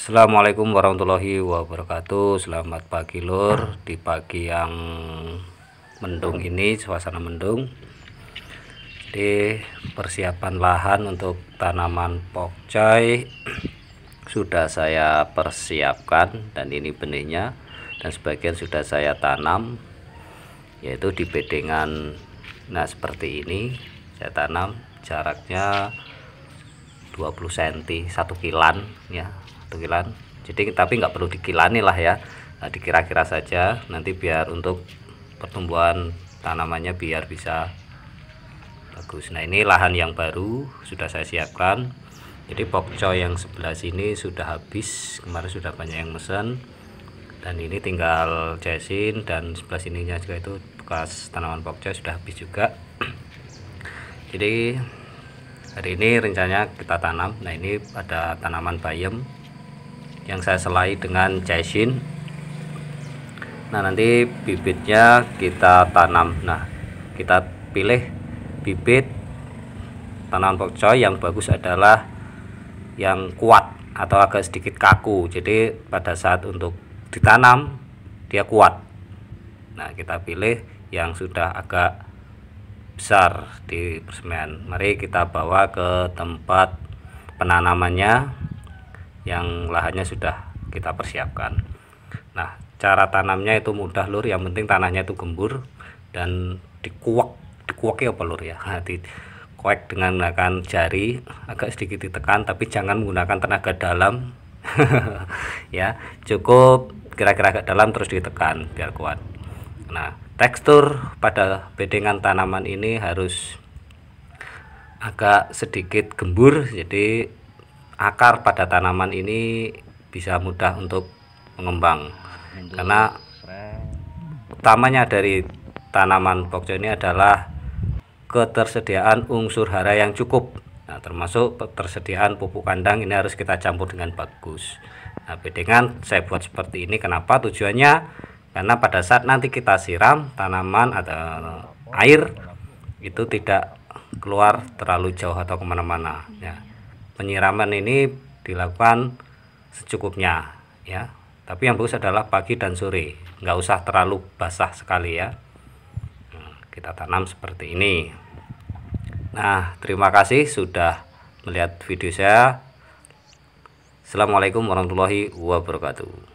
Assalamualaikum warahmatullahi wabarakatuh Selamat pagi lor Di pagi yang mendung ini Suasana mendung Di persiapan lahan untuk tanaman pokcai Sudah saya persiapkan Dan ini benihnya Dan sebagian sudah saya tanam Yaitu di bedengan Nah seperti ini Saya tanam jaraknya 20 cm satu kilan ya satu kilan jadi tapi nggak perlu dikilani lah ya nah, dikira-kira saja nanti biar untuk pertumbuhan tanamannya biar bisa bagus nah ini lahan yang baru sudah saya siapkan jadi pokcoy yang sebelah sini sudah habis kemarin sudah banyak yang mesen dan ini tinggal jasin dan sebelah sininya juga itu bekas tanaman pokcoy sudah habis juga jadi hari ini rencananya kita tanam nah ini ada tanaman bayam yang saya selai dengan caisin nah nanti bibitnya kita tanam nah kita pilih bibit tanaman pokcoy yang bagus adalah yang kuat atau agak sedikit kaku jadi pada saat untuk ditanam dia kuat nah kita pilih yang sudah agak besar di persemian mari kita bawa ke tempat penanamannya yang lahannya sudah kita persiapkan nah cara tanamnya itu mudah lur yang penting tanahnya itu gembur dan dikuak dikuak ya pelur nah, ya hati kuek dengan menggunakan jari agak sedikit ditekan tapi jangan menggunakan tenaga dalam ya cukup kira-kira agak dalam terus ditekan biar kuat nah tekstur pada bedengan tanaman ini harus agak sedikit gembur jadi akar pada tanaman ini bisa mudah untuk mengembang karena utamanya dari tanaman pokja ini adalah ketersediaan unsur hara yang cukup nah, termasuk ketersediaan pupuk kandang ini harus kita campur dengan bagus nah bedengan saya buat seperti ini kenapa tujuannya karena pada saat nanti kita siram tanaman atau air itu tidak keluar terlalu jauh atau kemana-mana ya penyiraman ini dilakukan secukupnya ya tapi yang bagus adalah pagi dan sore nggak usah terlalu basah sekali ya nah, kita tanam seperti ini nah terima kasih sudah melihat video saya Assalamualaikum warahmatullahi wabarakatuh